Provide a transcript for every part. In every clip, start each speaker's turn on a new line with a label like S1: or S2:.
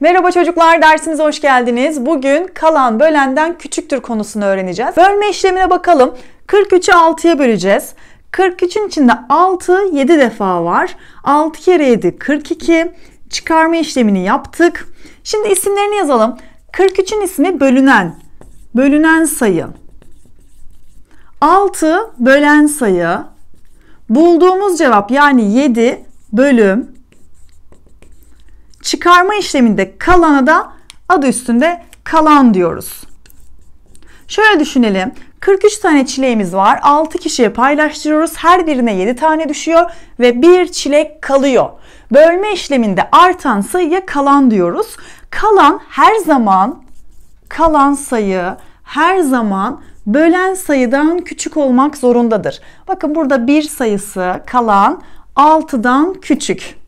S1: Merhaba çocuklar, dersimize hoş geldiniz. Bugün kalan bölenden küçüktür konusunu öğreneceğiz. Bölme işlemine bakalım. 43'ü 6'ya böleceğiz. 43'ün içinde 6, 7 defa var. 6 kere 7, 42. Çıkarma işlemini yaptık. Şimdi isimlerini yazalım. 43'ün ismi bölünen, bölünen sayı. 6 bölen sayı. Bulduğumuz cevap yani 7 bölüm Çıkarma işleminde kalana da adı üstünde kalan diyoruz. Şöyle düşünelim. 43 tane çileğimiz var. 6 kişiye paylaştırıyoruz. Her birine 7 tane düşüyor ve bir çilek kalıyor. Bölme işleminde artan sayıya kalan diyoruz. Kalan her zaman kalan sayı her zaman bölen sayıdan küçük olmak zorundadır. Bakın burada bir sayısı kalan 6'dan küçük.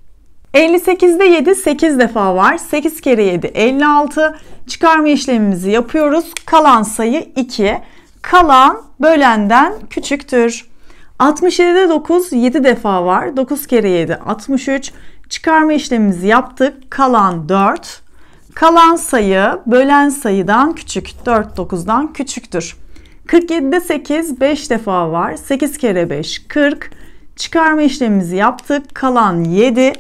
S1: 58'de 7 8 defa var. 8 kere 7 56. Çıkarma işlemimizi yapıyoruz. Kalan sayı 2. Kalan bölenden küçüktür. 67'de 9 7 defa var. 9 kere 7 63. Çıkarma işlemimizi yaptık. Kalan 4. Kalan sayı bölen sayıdan küçük. 4 9'dan küçüktür. 47'de 8 5 defa var. 8 kere 5 40. Çıkarma işlemimizi yaptık. Kalan 7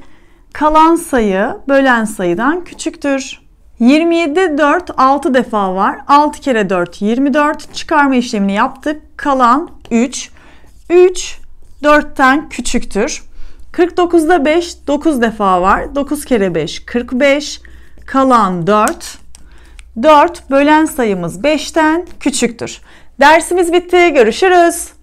S1: kalan sayı bölen sayıdan küçüktür. 27 4 6 defa var. 6 kere 4 24. Çıkarma işlemini yaptık. Kalan 3. 3 4'ten küçüktür. 49'da 5 9 defa var. 9 kere 5 45. Kalan 4. 4 bölen sayımız 5'ten küçüktür. Dersimiz bitti. Görüşürüz.